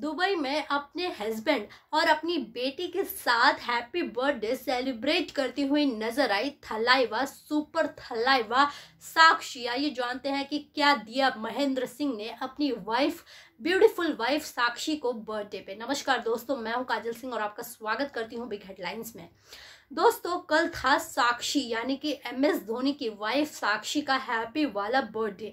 Dubai में अपने husband और अपनी बेटी के साथ हैप्पी बर्थडे सेलिब्रेट करती हुई नजर आई थलाइवा सुपर थलाइवा साक्षी ये जानते हैं कि क्या दिया महेंद्र सिंह ने अपनी वाइफ ब्यूटीफुल वाइफ साक्षी को बर्थडे पे नमस्कार दोस्तों मैं हूं काजल सिंह और आपका स्वागत करती हूं बिग हेडलाइंस में दोस्तों कल था साक्षी यानी कि एम एस धोनी की वाइफ साक्षी का हैप्पी वाला बर्थडे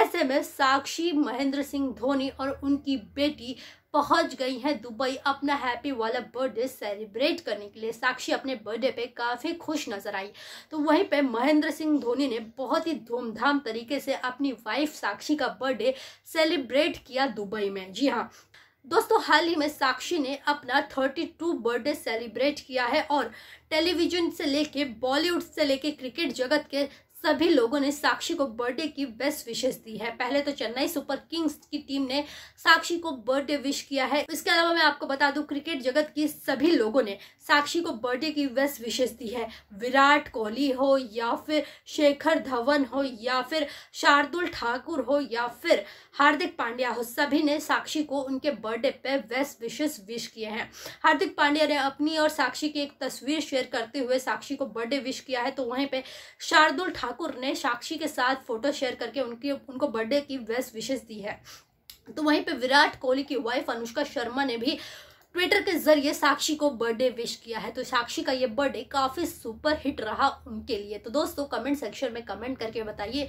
ऐसे में साक्षी महेंद्र सिंह धोनी और उनकी बेटी पहुंच गई हैं दुबई अपना हैप्पी वाला बर्थडे सेलिब्रेट करने के लिए साक्षी अपने बर्थडे पे काफ़ी खुश नजर आई तो वहीं पे महेंद्र सिंह धोनी ने बहुत ही धूमधाम तरीके से अपनी वाइफ साक्षी का बर्थडे सेलिब्रेट किया दुबई में जी हाँ दोस्तों हाल ही में साक्षी ने अपना 32 बर्थडे सेलिब्रेट किया है और टेलीविजन से लेके बॉलीवुड से लेके क्रिकेट जगत के सभी लोगों ने साक्षी को बर्थडे की बेस्ट विशेष दी है पहले तो चेन्नई सुपर किंग्स की टीम ने साक्षी को बर्थडे विश किया है इसके अलावा मैं आपको बता दूं क्रिकेट जगत की सभी लोगों ने साक्षी को बर्थडे की बेस्ट विशेष दी है विराट कोहली हो या फिर शेखर धवन हो या फिर शार्दुल ठाकुर हो या फिर हार्दिक पांड्या हो सभी ने साक्षी को उनके बर्थडे पे बेस्ट विशेष विश किए हैं हार्दिक पांड्या ने अपनी और साक्षी की एक तस्वीर शेयर करते हुए साक्षी को बर्थडे विश किया है तो वहीं पर शार्दुल ठाकुर ठाकुर ने साक्षी के साथ फोटो शेयर करके उनकी उनको बर्थडे की बेस्ट विशेष दी है तो वहीं पे विराट कोहली की वाइफ अनुष्का शर्मा ने भी ट्विटर के जरिए साक्षी को बर्थडे विश किया है तो साक्षी का ये बर्थडे काफी सुपर हिट रहा उनके लिए तो दोस्तों कमेंट सेक्शन में कमेंट करके बताइए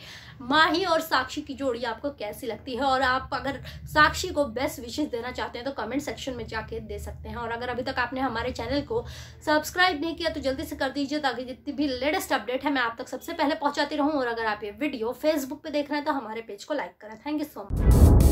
माही और साक्षी की जोड़ी आपको कैसी लगती है और आप अगर साक्षी को बेस्ट विशेष देना चाहते हैं तो कमेंट सेक्शन में जाके दे सकते हैं और अगर अभी तक आपने हमारे चैनल को सब्सक्राइब नहीं किया तो जल्दी से कर दीजिए ताकि जितनी भी लेटेस्ट अपडेट है मैं आप तक सबसे पहले पहुंचाती रहूँ और अगर आप ये वीडियो फेसबुक पर देख रहे हैं तो हमारे पेज को लाइक करें थैंक यू सो मच